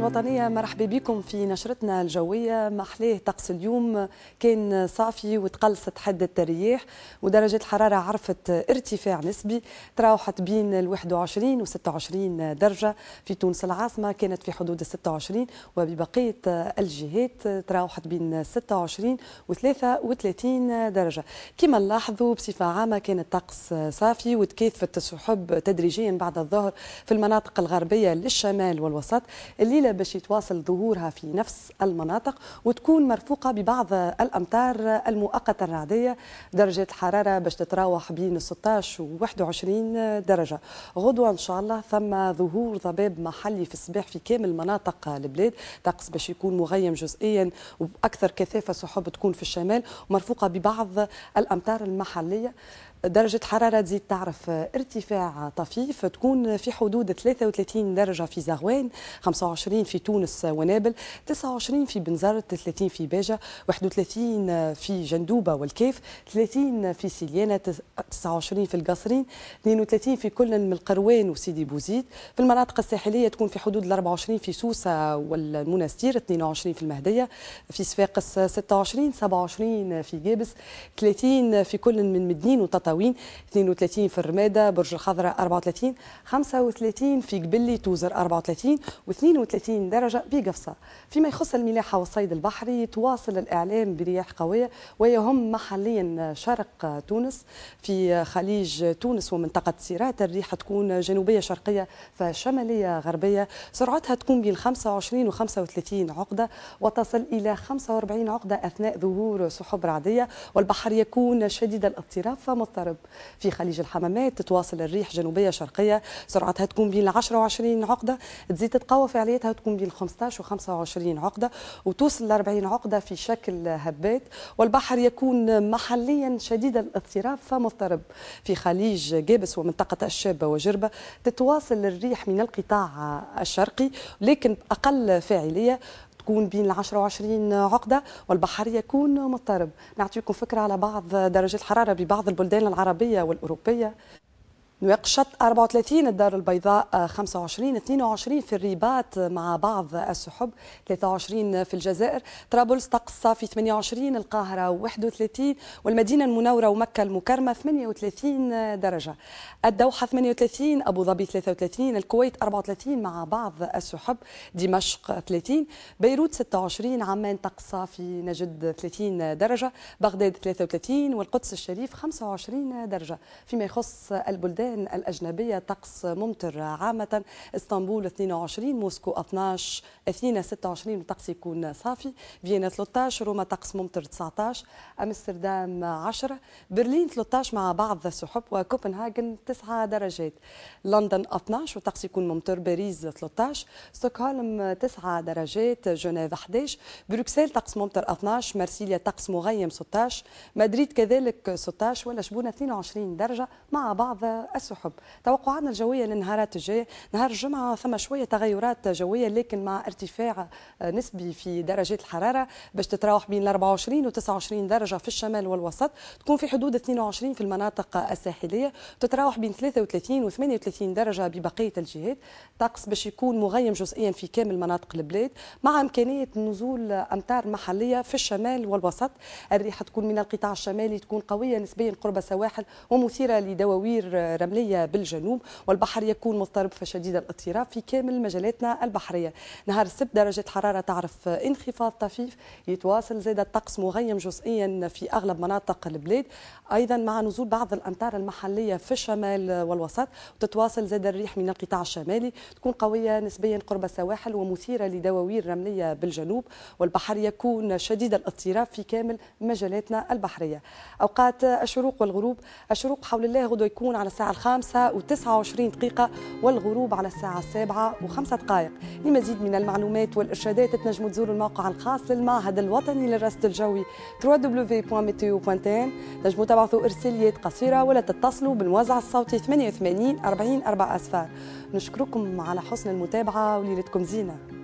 الوطنية مرحبا بكم في نشرتنا الجوية محليه طقس اليوم كان صافي وتقلصت حدة الرياح ودرجات الحرارة عرفت ارتفاع نسبي تراوحت بين ال 21 و 26 درجة في تونس العاصمة كانت في حدود ال 26 وببقية الجهات تراوحت بين 26 و 33 درجة كما نلاحظوا بصفة عامة كان الطقس صافي وتكاثفت السحب تدريجيا بعد الظهر في المناطق الغربية للشمال والوسط الليلة باش يتواصل ظهورها في نفس المناطق وتكون مرفوقة ببعض الأمطار المؤقتة الرعدية درجة الحرارة باش تتراوح بين 16 و 21 درجة غدوة إن شاء الله ثم ظهور ضباب محلي في الصباح في كامل مناطق البلاد طقس باش يكون مغيم جزئيا وأكثر كثافة سحب تكون في الشمال ومرفوقة ببعض الأمطار المحلية درجة حرارة تزيد تعرف ارتفاع طفيف تكون في حدود 33 درجة في زغوان 25 في تونس ونابل 29 في بنزرت 30 في باجة 31 في جندوبة والكيف 30 في سيليانة 29 في القصرين 32 في كل من القروان وسيدي بوزيد في المناطق الساحلية تكون في حدود 24 في سوسة والمناستير 22 في المهدية في صفاقس 26 27 في جابس 30 في كل من مدنين وتطرق القطاوين 32 في الرماده برج الخضراء 34 35 في قبلي توزر 34 و32 درجه بقفصه فيما يخص الملاحه والصيد البحري تواصل الاعلام برياح قويه ويهم محليا شرق تونس في خليج تونس ومنطقه سيرات الريح تكون جنوبيه شرقيه فشماليه غربيه سرعتها تكون بين 25 و 35 عقده وتصل الى 45 عقده اثناء ظهور سحب رعديه والبحر يكون شديد الاضطراب فمضطر تقترب في خليج الحمامات تتواصل الريح جنوبية شرقية سرعتها تكون بين 10 و 20 عقدة تزيد تتقوى فعاليتها تكون بين 15 و 25 عقدة وتوصل ل 40 عقدة في شكل هبات والبحر يكون محليا شديد الاضطراب فمضطرب في خليج جابس ومنطقة الشابة وجربة تتواصل الريح من القطاع الشرقي لكن أقل فاعلية يكون بين ال 10 و 20 عقده والبحر يكون مضطرب نعطيكم فكره على بعض درجات الحراره ببعض البلدان العربيه والاوروبيه نواقشة 34 الدار البيضاء 25 22 في الرباط مع بعض السحب 23 في الجزائر طرابلس طقس صافي 28 القاهرة 31 والمدينة المنورة ومكة المكرمة 38 درجة الدوحة 38 أبو ظبي 33 الكويت 34 مع بعض السحب دمشق 30 بيروت 26 عمان طقس صافي نجد 30 درجة بغداد 33 والقدس الشريف 25 درجة فيما يخص البلدان البلدان الأجنبية طقس ممطر عامة اسطنبول 22 موسكو 12 اثنين 26 الطقس يكون صافي فيينا 13 روما طقس ممطر 19 أمستردام 10 برلين 13 مع بعض السحب وكوبنهاجن 9 درجات لندن 12 والطقس يكون ممطر باريس 13 ستوكهولم 9 درجات جنيف 11 بروكسل طقس ممطر 12 مارسيليا طقس مغيم 16 مدريد كذلك 16 ولا شبونه 22 درجة مع بعض السحب توقعاتنا الجويه للنهارات الجايه نهار الجمعه ثم شويه تغيرات جويه لكن مع ارتفاع نسبي في درجات الحراره باش تتراوح بين 24 و 29 درجه في الشمال والوسط تكون في حدود 22 في المناطق الساحليه تتراوح بين 33 و 38 درجه ببقيه الجهات طقس باش يكون مغيم جزئيا في كامل مناطق البلاد مع امكانيه نزول امطار محليه في الشمال والوسط الريحه تكون من القطاع الشمالي تكون قويه نسبيا قرب السواحل ومثيره لدواوير رمال الرمليه بالجنوب والبحر يكون مضطرب فشديد الاضطراب في كامل مجالاتنا البحرية نهار السبت درجة حرارة تعرف انخفاض طفيف يتواصل زاد الطقس مغيم جزئيا في أغلب مناطق البلاد أيضا مع نزول بعض الأمطار المحلية في الشمال والوسط وتتواصل زاد الريح من القطاع الشمالي تكون قوية نسبيا قرب السواحل ومثيرة لدواوير رملية بالجنوب والبحر يكون شديد الاضطراب في كامل مجالاتنا البحرية أوقات الشروق والغروب الشروق حول الله غدو يكون على الساعة الخامسة وتسعة وعشرين دقيقة والغروب على الساعة السابعة وخمسة دقائق لمزيد من المعلومات والإرشادات تنجموا تزوروا الموقع الخاص للمعهد الوطني للرصد الجوي www.meteo.tn تنجموا تبعثوا إرساليات قصيرة ولا تتصلوا بالموزع الصوتي 88 40 4 أسفار نشكركم على حسن المتابعة وليلتكم زينة